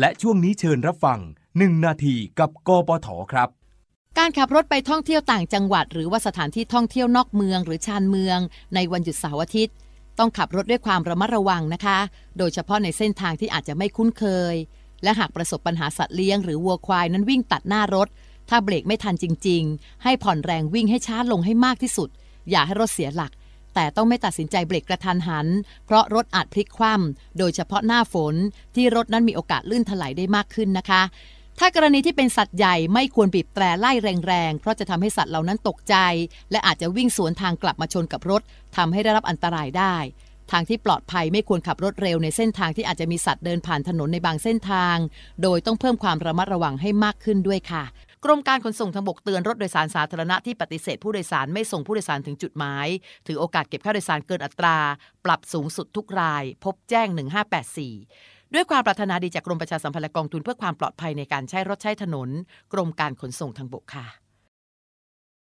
และช่วงนี้เชิญรับฟัง 1 นาทีกับกปทครับ การขับรถไปท่องเที่ยวต่างจังหวัดหรือว่าสถานที่ท่องเที่ยวนอกเมืองหรือชานเมือง ในวันหยุดเสาร์อาทิตย์ ต้องขับรถด้วยความระมัดระวังนะคะ โดยเฉพาะในเส้นทางที่อาจจะไม่คุ้นเคย และหากประสบปัญหาสัตว์เลี้ยง หรือวัวควายนั้นวิ่งตัดหน้ารถ ถ้าเบรกไม่ทันจริง ๆ ให้ผ่อนแรงวิ่งให้ช้าลงให้มากที่สุด อย่าให้รถเสียหลักแต่ต้องไม่ตัดสินใจเบรกกระทันหัน เพราะรถอาจพลิกคว่ำโดยเฉพาะหน้าฝนที่รถนั้นมีโอกาสลื่นถลายได้มากขึ้นนะคะ ถ้ากรณีที่เป็นสัตว์ใหญ่ไม่ควรบีบแตรไล่แรงๆเพราะจะทำให้สัตว์เหล่านั้นตกใจ และอาจจะวิ่งสวนทางกลับมาชนกับรถ ทำให้ได้รับอันตรายได้ ทางที่ปลอดภัยไม่ควรขับรถเร็วในเส้นทางที่อาจจะมีสัตว์เดินผ่านถนนในบางเส้นทาง โดยต้องเพิ่มความระมัดระวังให้มากขึ้นด้วยค่ะกรมการขนส่งทางบกเตือนรถโดยสารสาธารณะที่ปฏิเสธผู้โดยสารไม่ส่งผู้โดยสารถึงจุดหมายถือโอกาสเก็บค่าโดยสารเกินอัตรา ปรับสูงสุดทุกราย พบแจ้ง 1584 ด้วยความปรารถนาดีจากกรมประชาสัมพันธ์และกองทุนเพื่อความปลอดภัยในการใช้รถใช้ถนน กรมการขนส่งทางบกค่ะ